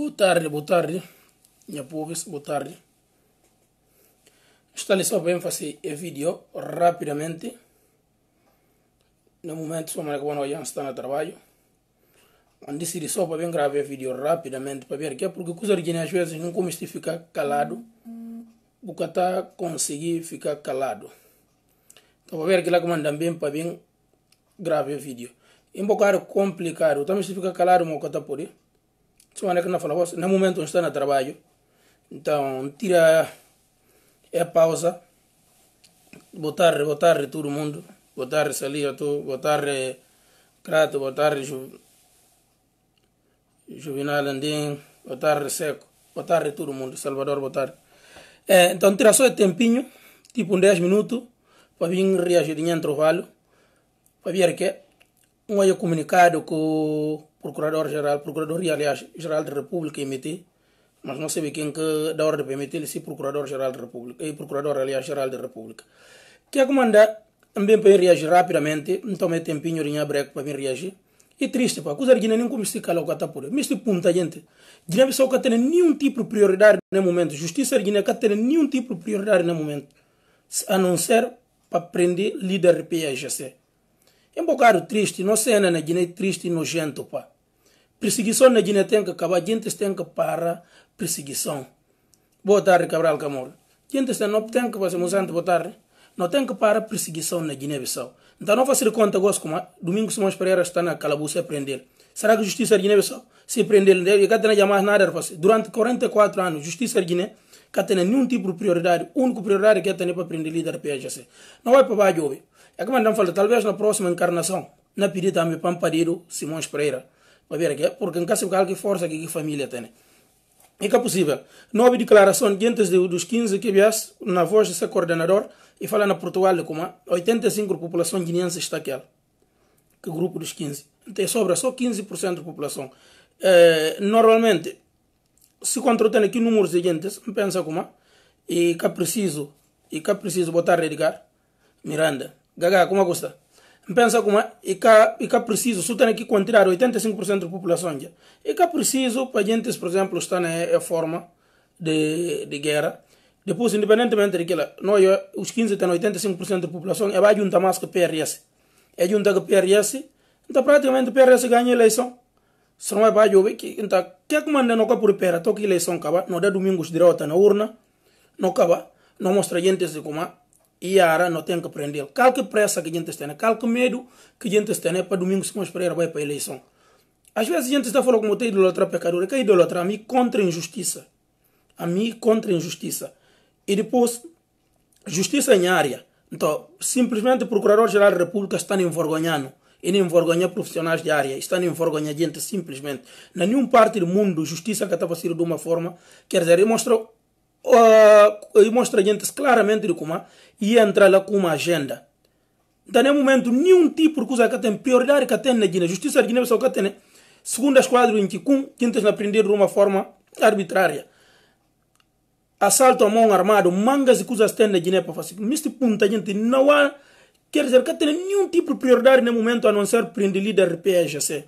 Boa tarde, boa tarde, minha povis, boa tarde. ali só para ênfase o vídeo rapidamente. No momento, sou que já está no trabalho. Onde decidi só para bem gravar vídeo rapidamente para ver que é porque coisa original às vezes não como ficar calado. Porque está conseguir ficar calado. Então, para ver que lá comandam é bem para bem gravar vídeo. É um bocado complicado. Também se ficar calado, uma coisa tá por aí semana que não fala no momento está no trabalho então tira a pausa botar botar todo mundo botar a tu botar eh, crato botar ju, juvenal andin botar seco botar todo mundo Salvador botar é, então tira só o tempinho tipo 10 minutos para vir reagir em trabalho para ver que um comunicado com procurador-geral, procurador geral da República emitir, mas não sei quem que da ordem para emitir, se procurador-geral da República, e eh, procurador, aliás, geral da República. Que é comandar, também para reagir rapidamente, não tomei tempinho de break para me reagir. E triste, pá, coisa de nem como se cala o catapura. Mas este ponto, gente, Guiné pessoal que tem nenhum tipo de prioridade no momento. Justiça de Guiné que tem nenhum tipo de prioridade no momento. A não ser para prender líder PSGC. É um bocado triste, não sei, né, Guiné triste e nojento, pá. Perseguição na Guiné tem que acabar, gente tem que parar perseguição. Boa tarde, Cabral Camor. Gente não tem que fazer musante, boa tarde. Não tem que parar perseguição na Guiné-Bissau. Então não de conta, gosto como Domingos Simões Pereira está na calabouça a prender. Será que a justiça da Guiné-Bissau se prender? Eu não jamais nada a fazer. Durante 44 anos, justiça da Guiné que tem nenhum tipo de prioridade. A única prioridade que tem para prender líder PHC. Não vai para baixo, É que mandam fala. talvez na próxima encarnação, na pedida também para Simões Pereira. La vera que é, porque em caso de qualquer força que a família tem. Né? E que é possível. Não houve declaração de antes dos 15 que vias na voz desse coordenador e fala na Portugal como 85% é, da população guineense está aquela. Que grupo dos 15. Então sobra só 15% da população. É, normalmente, se contratando aqui números de gente, pensa como é, e que é preciso e que é preciso botar redigar, Miranda. Gaga, como está? pensa como é que é preciso só tem que contirar 85% da população já que é preciso para gente por exemplo estar na eh, forma de, de guerra depois independentemente de que ela, nós os 15 tem 85% da população é vai juntar mais que PRS é juntar que PRS então praticamente PRS ganha a eleição se não é vai jogar que então que é que manda não por pera toque eleição acaba não dá domingos direto na urna não acaba não mostra gente como é Iara não tem que prender. Qualquer pressa que a gente tenha, qualquer medo que a gente tenha para domingo se esperar vai para a eleição. Às vezes a gente está falando como tem idolatrar pecador, que é idolatrar a mim contra a injustiça. A mim contra a injustiça. E depois, justiça em área. Então, simplesmente o Procurador-Geral da República está envergonhando. E nem envergonha profissionais de área, está a gente simplesmente. Na nenhuma parte do mundo, justiça que estava sendo de uma forma, quer dizer, mostrou ah, uh, mostra gente claramente de como ia entrar lá com uma agenda. Então, no momento, nenhum tipo de coisa que tem prioridade que tem na Guiné. Justiça de Guiné-Bissau que tem, né? segundo esquadra em Kikun, tentas aprender de uma forma arbitrária. Assalto a mão armado, mangas e coisas tem na Guiné para fazer. Neste ponto, a gente não há, quer dizer, que tem nenhum tipo de prioridade no momento a não ser prender líder PSGC.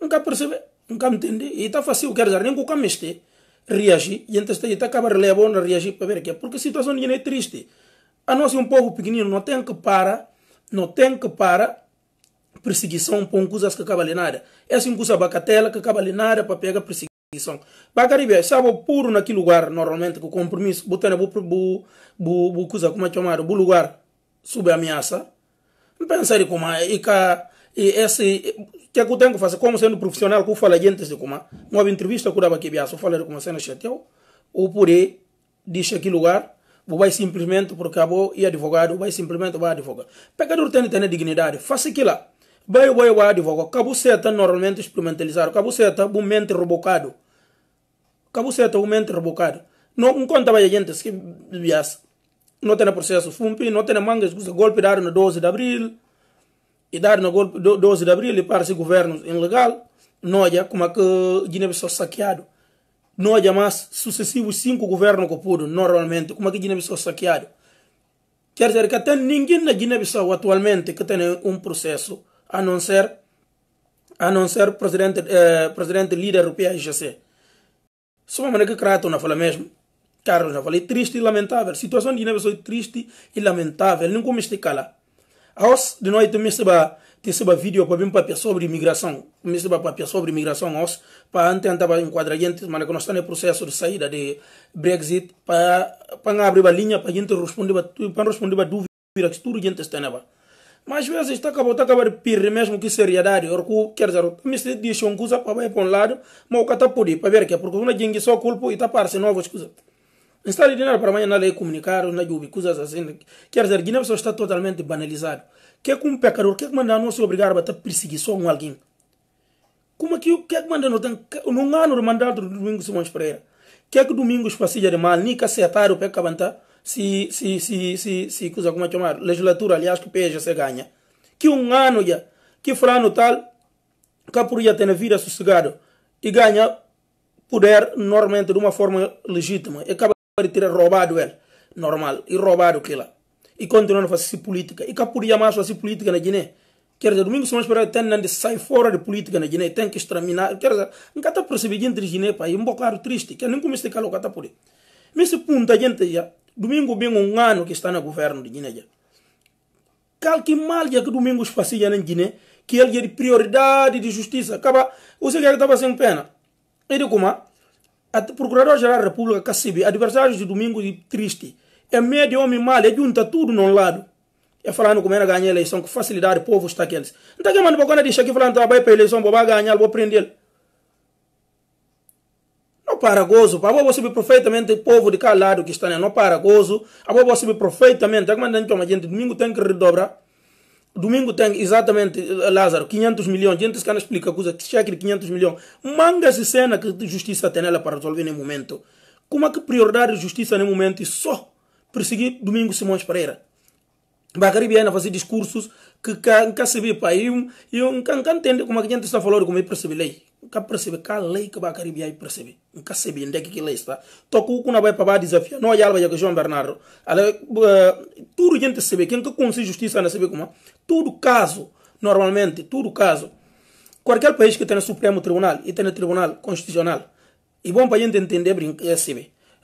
Nunca percebe, nunca entende. E está fácil, quer dizer, nem com o cameste reagir e então está acaba a bona reagir para ver que porque a situação não é triste a nós um povo pequenino não tem que parar não tem que parar perseguição por coisas que acaba nada essa é uma coisa bacatela que acaba nada para pegar perseguição bacaribe sabe puro naquele lugar normalmente com compromisso botando bu bu bu bu coisa como é chamado bu lugar sob ameaça pensar como é e cá e esse é assim, é que eu tenho que fazer como sendo profissional que eu falo gente de como uma entrevista que eu aqui que biaço falei como sendo chateou ou por aí deixa aqui lugar ou vai simplesmente porque acabou e advogado vai simplesmente vai advogar pecador tem que ter dignidade faça aquilo vai vai vai advogar cabo seta normalmente experimentalizar cabo seta um mente rebocado cabo seta um mente rebocado não conta vai gente que biaço não tem processo fumpi não tem mangas golpe dar no 12 de abril e dar no golpe 12 de abril ele parece governo ilegal, noja como é que Guiné Bissau saqueado. Noja mais sucessivos cinco governos que pudo, normalmente, como é que Guiné Bissau saqueado. Quer dizer que até ninguém na Guiné Bissau atualmente que tem um processo, a não ser, a não ser presidente, eh, presidente líder europeu IGC. Só uma maneira que Crato não fala mesmo. Carlos já falei triste e lamentável. Situação de Guiné Bissau é triste e lamentável. Não como esticar lá. Aos de noite me seba te seba vídeo para bem para sobre imigração, me seba para sobre imigração aos para antes andava enquadrar gente, mas quando está no processo de saída de Brexit para para abrir a linha para gente responder para responder para dúvidas tudo gente está né, neva. Mas às vezes está acabou, está acabar pirre mesmo que seria seriedade, orco quer dizer, me se diz uma coisa para ir para um lado, mas o que está por ir para ver que é, porque uma gente só culpa e está para novas coisas está de dinheiro para amanhã na lei é comunicar, não é coisas assim. Quer dizer, Guiné-Bissau está totalmente banalizado. Que é que um pecador, que é que manda não se obrigar a bater perseguição com alguém? Como é que, que é que manda não tem, não há no mandato do Domingos Simões Pereira? Que é que domingo passeia de mal, nica que o peca se, se, se, se, se, coisa como é chamar, legislatura, aliás, que o PG se ganha. Que um ano já, que frano tal, que por ter tem a vida sossegado e ganha poder normalmente de uma forma legítima. E acaba ter roubado ele. normal e roubado aquilo. e continuando a fazer política e capuria mais fazer política na Guiné quer dizer domingo somos para ter não de sair fora de política na Guiné tem que exterminar quer dizer nunca está percebido entre Guiné pai um bocado triste que nem comecei a colocar tá por aí mas esse ponto a gente já domingo bem um ano que está no governo de Guiné já calque mal já que domingo fazia na Guiné que ele é de prioridade de justiça acaba o que estava sem pena ele como a Procurador-Geral da República, Cacibe, adversários de domingo de triste. É meio é é de homem mal, é junta tudo num lado. É falando como era ganhar a eleição, com facilidade, o povo está aqueles. Então, tá quem manda para é deixa aqui falando, vai para a eleição, vou ganhar, vou prender. Não para gozo, para você ver perfeitamente o povo de cada lado que está, né? não para gozo. A vou saber perfeitamente, é como a gente domingo tem que redobrar. Domingo tem exatamente, eh, Lázaro, 500 milhões. Gente, que não explica coisa, cheque de 500 milhões. Manga se cena que justiça tem ela para resolver no momento. Como é que prioridade de justiça no momento e só perseguir Domingo Simões Pereira? Bacaribiana fazer discursos que nunca se vê para E eu nunca entendo como é que a gente está falando como é percebe a lei você percebe a lei que vai karibia i percebe nka sebi ndeki ki lei sta to ku kuna ba não desafia no yalba que João Bernardo ale eh, tudo gente sebe quem que consi justiça na sebe como tudo caso normalmente tudo caso qualquer país que tenha Supremo Tribunal e tenha Tribunal Constitucional e bom para gente entender brinca é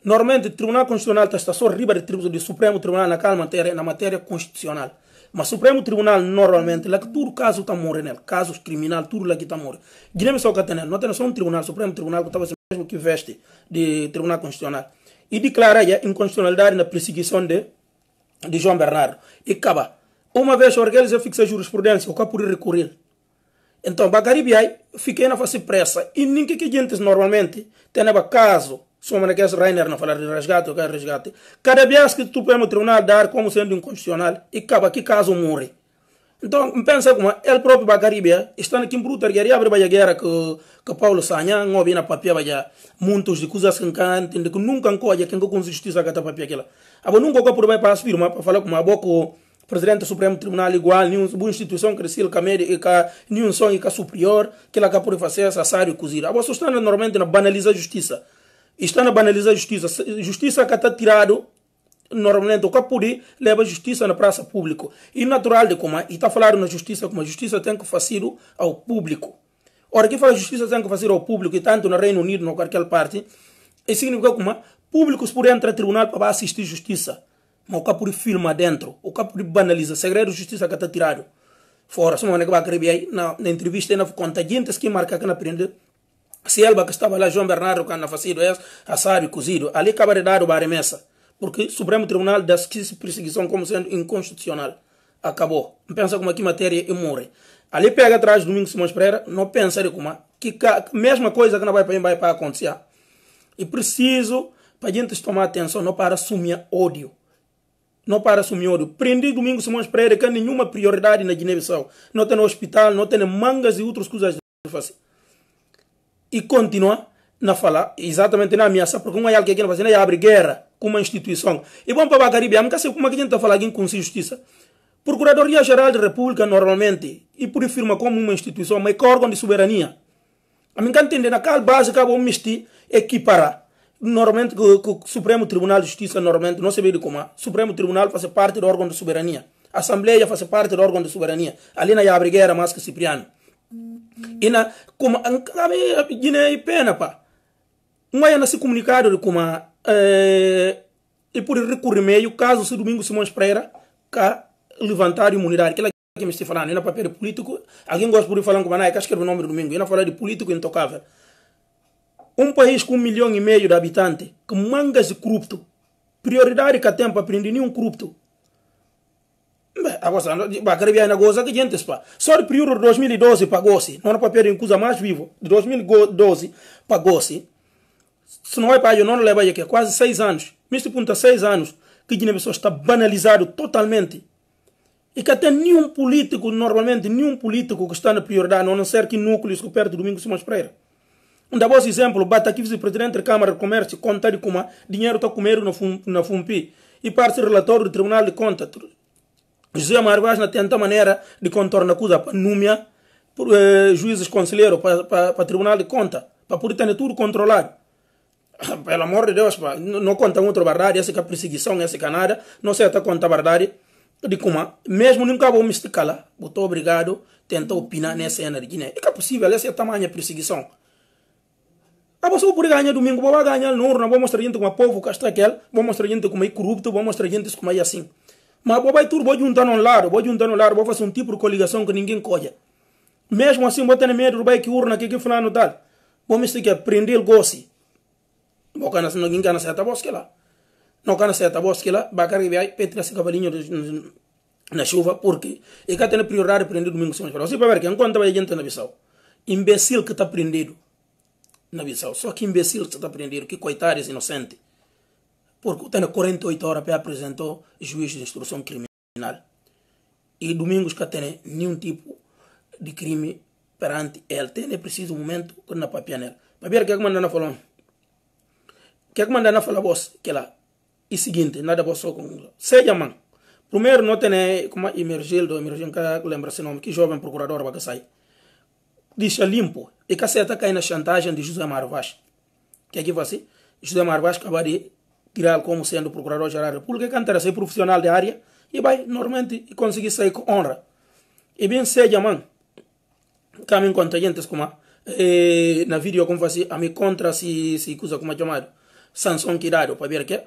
normalmente o Tribunal Constitucional está só riba de tribunal Supremo Tribunal na calma matéria na matéria constitucional mas supremo tribunal normalmente lá que tudo caso está morrendo, casos criminal tudo lá que está morre guiné só que tem não tem só um tribunal supremo tribunal que estava mesmo que veste de tribunal constitucional e declara a inconstitucionalidade na perseguição de de João Bernardo e acaba uma vez organiza fixa jurisprudência o que por recorrer então bagaribiai fiquei na face pressa e ninguém que gente normalmente tem caso soma naqueles Rainer não falar de resgate, eu quero resgate. Cada vez que o Supremo Tribunal dar como sendo inconstitucional, e acaba que caso morre. Então, pensa como ele próprio Caribe está aqui em Bruta, e abre a guerra que, que Paulo Sanha, não na papel, muitos de coisas que de que nunca encolhe, que nunca com justiça que está papel aquela. Agora, nunca vou provar para a firmas, para falar com uma boca presidente Supremo Tribunal igual, nenhuma instituição cresceu com a América, nenhum sonho que é superior, que ela pode fazer, acessório e cozir. Agora, sustenta normalmente na banaliza justiça está a banalizar a justiça. Justiça é que está tirado normalmente o capuri leva a justiça na praça pública. E natural de como, é. e está a falar na justiça como a justiça tem que fazer ao público. Ora, quem fala justiça tem que fazer ao público, e tanto no Reino Unido, em qualquer parte, isso é significa como públicos por entrar a tribunal para assistir justiça. Mas o capuri filma dentro, o capuri banaliza, segredo de justiça que está tirado. Fora, se não é que vai na, na entrevista, na conta, gente que marca que não aprende se Cielba que estava lá, João Bernardo, que anafasido, é assado e cozido, ali acaba de dar o baremessa, porque o Supremo Tribunal da Perseguição como sendo inconstitucional. Acabou. Pensa como aqui matéria e morre. Ali pega atrás Domingos Simões Pereira, não pensa de como que a mesma coisa que não vai para vai para acontecer. E preciso para a gente tomar atenção, não para assumir ódio. Não para assumir ódio. Prendi Domingos Simões Pereira, que é nenhuma prioridade na Guiné-Bissau. Não tem hospital, não tem mangas e outras coisas. fazer e continua na falar exatamente na ameaça, porque não é alguém que não é abrir guerra com uma instituição. E bom para Bacaribe, nunca sei como é que a gente está falando aqui com justiça. Procuradoria-Geral da República, normalmente, e por firma como uma instituição, mas é órgão de soberania. A mim entende, naquela base que vamos vestir, equiparar. Normalmente, o Supremo Tribunal de Justiça, normalmente, não se vê de como é. O Supremo Tribunal faz parte do órgão de soberania. A Assembleia faz parte do órgão de soberania. Ali não é abrir guerra mais que Cipriano ina como an kame gine i pena pa uma na se comunicado como eh, e por recorrer meio caso se domingo Simões Pereira cá levantar a imunidade aquela que me estive falando ina papel político alguém gosta por falar com banai que escreve o nome do domingo ina falar de político intocável um país com um milhão e meio de habitantes que mangas de corrupto prioridade que tem para prender nenhum corrupto agora agosando ba goza que gente spa só de período de 2012 para gosi não é para perder coisa mais vivo de 2012 para gosi se não vai para eu não leva aqui é quase seis anos misto ponto seis anos que gente pessoa está banalizado totalmente e que até nenhum político normalmente nenhum político que está na prioridade a não ser que núcleo que perto do domingo de Pereira um da vossa exemplo, bata aqui vice-presidente da Câmara de Comércio, conta de como dinheiro está comendo na, fum, na FUMPI. E parte relatório do Tribunal de Contas, José Amaro não tenta maneira de contornar a coisa para númia, eh, juízes conselheiros, para, para, para tribunal de conta, para poder ter tudo controlado. Ah, pelo amor de Deus, pá, não conta outra verdade, essa que é perseguição, essa que é nada, não sei até conta a verdade de como, mesmo nunca vou me esticar lá, muito obrigado, tenta opinar nessa energia, né? É que é possível, essa é a tamanha perseguição. A ah, pessoa por ganhar domingo, vou ganhar no vou mostrar gente como é povo, casta aquele, vou mostrar gente como é corrupto, vou mostrar gente como é assim. Mas vou vai tudo, vou juntar um lado, vou juntar um lado, vou fazer um tipo de coligação que ninguém colhe. Mesmo assim, vou ter medo do que urna que que fulano tal. Tá. Vou me que prender o goce. Vou cana se que cana certa bosque lá. Não que cana certa bosque lá, bacar que vai petra esse cavalinho na chuva, porque e cá tem prioridade prender domingo sem esperar. Você vai ver que enquanto vai gente na Bissau, imbecil que está prendido na Bissau, só que imbecil que está prendido, que coitado esse inocente porque tem 48 horas para apresentou juiz de instrução criminal. E domingos que tem nenhum tipo de crime perante ele. Tem é preciso um momento que na papia nele. Papia, o que é que manda na falar? O que é que manda na falar, boss? Que lá. E seguinte, nada posso só com... Seja, mano. Primeiro, não tem é como emergir emergildo, que lembra esse nome, que jovem procurador vai sair. Deixa limpo. E que acerta cair na chantagem de José Marvaz. Que é que vai ser? José Marvaz acabou de como siendo procurador-geral la República, que era ser profissional de área y vai normalmente conseguir sair com honra. y bien se llama que me gente como eh, na vídeo como a mi contra si se usa como chamado Sansão Kidário, para pues, ver que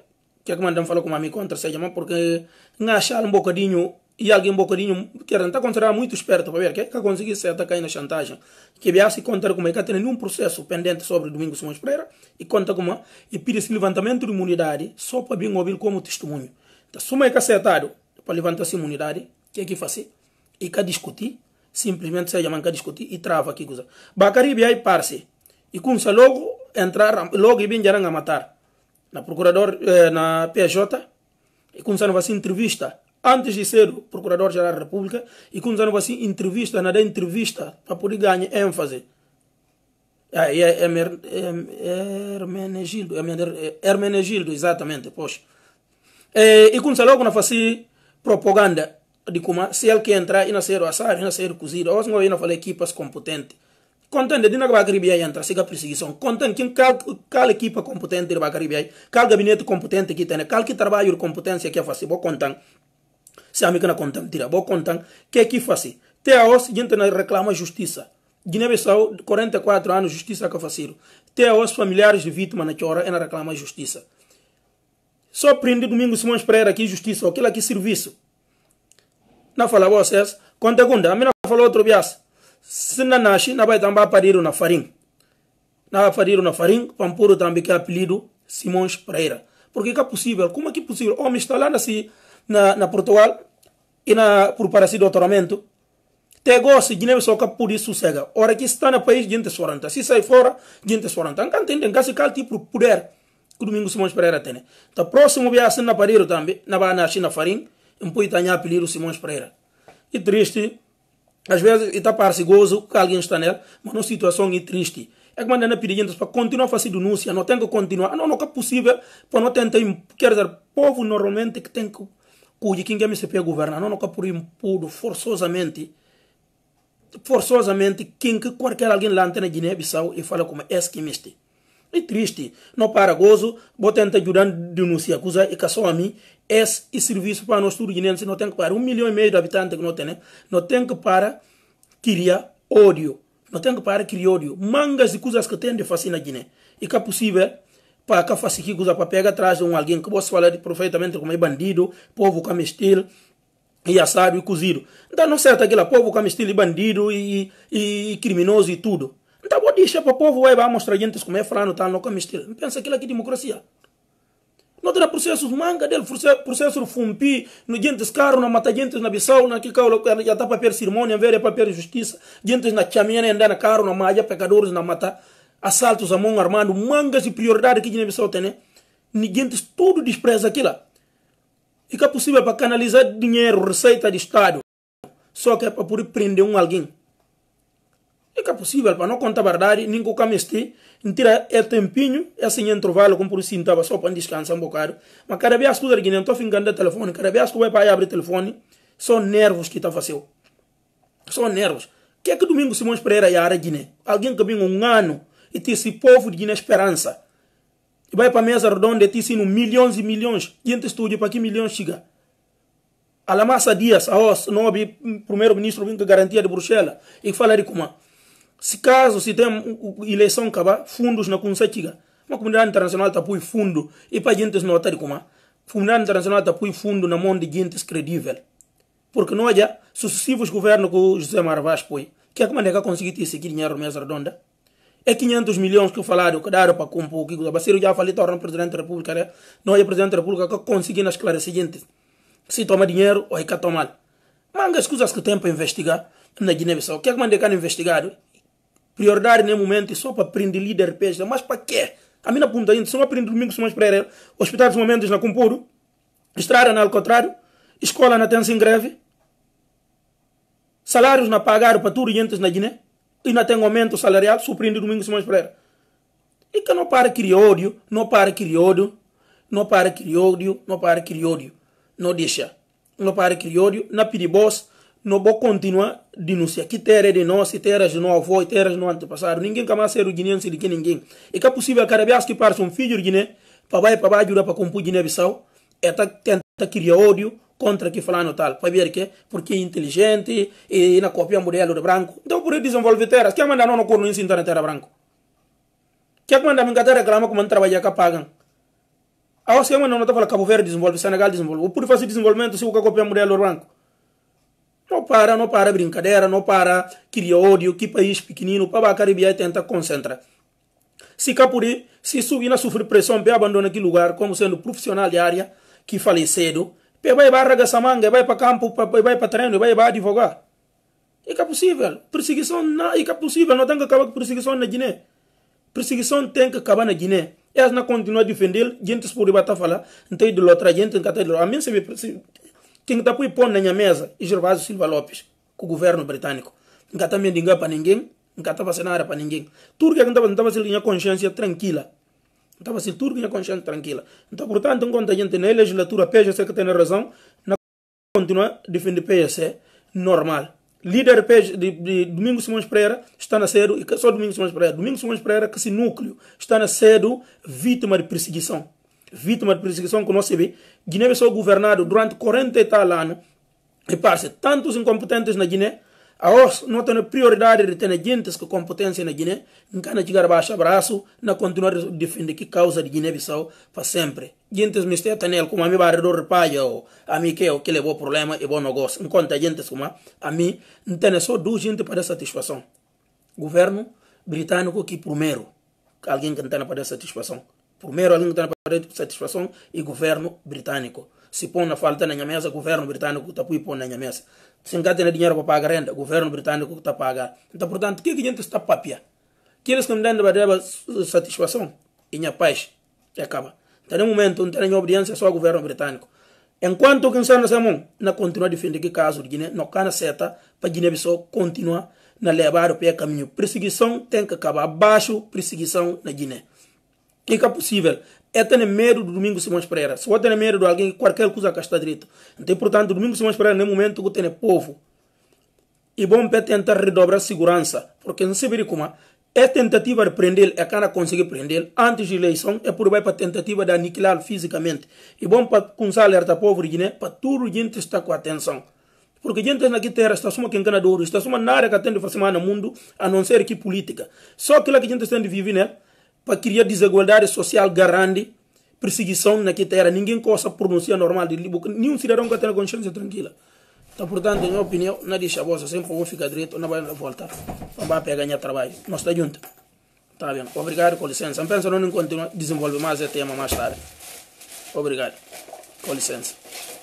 que é que como a mi contra se llama porque não achar um bocadinho e alguém um bocadinho que está considerado então, muito esperto para ver que é que ser atacar na chantagem que viesse contar como é que é, tem nenhum processo pendente sobre Domingos Simões Pereira e conta como é, e pede esse levantamento de imunidade só para bem ouvir como testemunho então se é que acertado para levantar essa imunidade que é que fazer e que discutir simplesmente seja manca discutir e trava aqui coisa Bacaribe aí parce e começa logo entrar logo e bem a matar na procurador eh, na PJ e começaram a fazer entrevista antes de ser Procurador-Geral da República, e quando usando assim entrevista, nada entrevista, para poder ganhar ênfase. É, é, é, é, é Hermenegildo, Hermenegildo, exatamente, poxa. e quando logo na propaganda de como se ele quer entrar e ser o assar, e não ser cozido, ou se não, eu não falei equipas competentes. Contente, de não vai caribia entrar, siga perseguição. Contente, que cal, cal equipa competente de vai caribia, cal gabinete competente que tem, cal que trabalho de competência que é fácil, vou contar si ami na conta tira contar o que que fasi te a os gente na reclama justiça Guiné-Bissau 44 anos justiça que faceiro te a os familiares de vítima na chora e na reclama justiça só prende domingo Simões Pereira aqui justiça aquilo aqui serviço não fala vocês conta gunda a mina falou outro bias se na nasce na vai também pariram na farinha na farinha na farinha pampuro também que é apelido Simões Pereira porque que é possível como é que é possível homem está lá na, na, na Portugal e na preparação do doutoramento te gosto de nem só que por isso sossega ora que está no país gente soranta se sai fora gente soranta não entende que se calte tipo o poder que domingo Simões Pereira tem Da próximo viagem assim, na Pareiro também na barra na Farim um pouco tanha apelido Simões Pereira e triste às vezes está parece gozo que alguém está nela mas não é situação é triste é que mandando pedintes para continuar a fazer denúncia não tem que continuar ah, não não é possível para não tentar quer dizer povo normalmente que tem que cujo quem MCP governar não nunca por impudo forçosamente forçosamente quem que qualquer alguém lá na Guiné-Bissau e fala como esquimista. É triste. Não para gozo, vou tentar ajudar a denunciar coisa e caso a mim esse serviço para nós tudo guineense não tem que para um milhão e meio de habitantes que não tem, não tem que para criar ódio. Não tem que para criar ódio. Mangas de coisas que tem de fazer na Guiné. E que é possível para que faça que coisa para pegar atrás de um alguém que possa falar de perfeitamente como é bandido, povo como estilo, e assado e cozido. Então não certo aquele povo como estilo e bandido e, e, criminoso e tudo. Então vou deixar para o povo, aí vai mostrar gente como é falando, tal, no como estilo. Pensa aquilo aqui democracia. Não tem processos manga dele, processo fumpi, no gente caro, na mata gente na Bissau, na que calo, já está para perder cerimônia, ver é para perder justiça, gente na chamina, andar na não na maia, pecadores na mata assaltos à mão armada, mangas de prioridade que Guiné-Bissau tem, né? Ninguém tudo despreza aquilo. E que é possível para canalizar dinheiro, receita de Estado, só que é para poder prender um alguém. E que é possível para não contar a verdade, nem com o não tirar é tempinho, é sem assim intervalo, como por isso estava só para descansar um bocado. Mas cada vez que né? eu estou fingindo o telefone, cada vez que eu para abrir telefone, são nervos que está fazendo. São nervos. que é que domingo Simões Pereira e a Guiné? Alguém que vem um ano e disse povo de esperança. E vai para a mesa redonda e disse milhões e milhões. Gente entre estúdio para que milhões chega. Alamassa Dias, a OS, nobre primeiro-ministro da garantia de Bruxelas, e fala de como. Se caso se tem eleição acabar, fundos na Conselho chega. Uma comunidade internacional está por fundo. E para gente não está de como. Comunidade internacional está por fundo na mão de gente credível. Porque não há já sucessivos governos que o José Marvás, põe. Que é, é que maneira é conseguir ter seguir dinheiro na mesa redonda? É 500 milhões que falaram que daram para compor o que? O Baceiro. Já falei, torna presidente da República, né? Não é presidente da República que conseguindo esclarecer seguintes Se toma dinheiro ou é que toma mal. Manga as que tem para investigar na Guiné-Bissau. O que é que mandei cá investigar? Prioridade nesse momento é só para prender líder peixe. Mas para quê? A minha ponta ainda, é, se não aprende domingo, se mais para hospitais momentos na Cumpuro. estrada na contrário, escola na tensa em greve, salários na pagar para tudo e na Guiné e não tem aumento salarial, suprindo domingo Simões Pereira. E que não para criar ódio, não para criar ódio, não para criar ódio, não para criar ódio. Não deixa. Não para criar ódio, na boss é não vou continuar denunciar. Que terra é de nós, e terra de nosso avô, e terra de nosso antepassado. Ninguém quer mais ser o guineano se que ninguém. E que é possível que a que parte um filho de Guiné, papai e papai ajuda para compor Guiné-Bissau, é tá, tenta criar ódio, contra que falando tal. Para ver que porque é inteligente e na copia modelo de branco. Então por isso desenvolve terras. Quem manda não no corno ensinta na terra branco? Quem manda me engatar reclama como trabalhar que pagam? Ah, você manda não está falando é Cabo Verde desenvolve, Senegal desenvolve. Por fazer desenvolvimento se o copia modelo branco. Não para, não para brincadeira, não para criar ódio, que país pequenino, para a Caribe tenta concentrar. Se Capuri, se na sofre pressão, bem abandona aquele lugar como sendo profissional de área que falei cedo, vai para Aragaçamanga, vai para campo, vai para treino vai para advogar. É que é possível. Perseguição não é, que é possível. Não tem que acabar com perseguição na Guiné. Perseguição tem que acabar na Guiné. as não continuam a defender, gente por debaixo falar, não tem de outra gente, não tem A mim se me quem está por pôr na minha mesa, é Gervásio Silva Lopes, com o governo britânico. Não está mendigando para ninguém, não está vacinando para ninguém. Turca não fazendo a consciência tranquila estava assim, tudo tinha consciência tranquila. Então, portanto, enquanto a gente na legislatura, PGC que tem razão, na continua defender PGC normal. Líder PG, de, de Domingos Simões Pereira está na cedo, e só Domingos Simões Pereira, Domingos Simões Pereira, que esse núcleo está na cedo vítima de perseguição. Vítima de perseguição que nós sabemos. Guiné-Bissau governado durante 40 e tal anos. e parece, tantos incompetentes na Guiné, aos não tem prioridade de ter gente com competência na Guiné, nunca na chegar baixo abraço, na continuar a defender que causa de Guiné-Bissau para sempre. Gente mistério tem como a mim barredor repaia ou a mim que é o que levou problema e bom negócio. Enquanto gente como a mim, não tem só duas gente para satisfação. Governo britânico que primeiro, alguém que não tem para satisfação. Primeiro alguém que não tem para satisfação e governo britânico se põe na falta na mesa, o governo britânico está põe na minha mesa. Se não tem dinheiro para pagar renda, o governo britânico está a pagar. Então, portanto, o que a gente está a papiar? Que eles não dão para satisfação e a paz e acaba. Então, no momento, não tem obediência só ao governo britânico. Enquanto que não nessa não continua a defender que caso de Guiné, não cana seta para Guiné-Bissau continuar na levar o pé caminho. Perseguição tem que acabar abaixo perseguição na Guiné. O que é possível é ter medo do Domingo Simões Pereira. Se eu tenho medo de alguém, qualquer coisa que está direito. Então, portanto, Domingo Simões Pereira, nem momento que tem povo, e bom para tentar redobrar a segurança, porque não se vê como é a é tentativa de prender, é cara conseguir prender antes da eleição, é por bem para tentativa de aniquilar fisicamente. E bom para começar a alertar povo de Guiné, para tudo gente está com atenção. Porque gente na terra está suma quem ganha ouro, está suma na área que tem de fazer no mundo, a não ser que política. Só aquilo que a gente tem de viver, né? para criar desigualdade social grande, perseguição na terra. Ninguém possa pronunciar normal de Libo. Nenhum cidadão que tenha consciência tranquila. Então, portanto, na minha opinião, não deixa a voz Sempre vou ficar direito, não vai voltar. Não vai pegar ganhar trabalho. Nós está junto. Tá bem. Obrigado, com licença. Não pensa não em continuar desenvolver mais esse tema mais tarde. Obrigado. Com licença.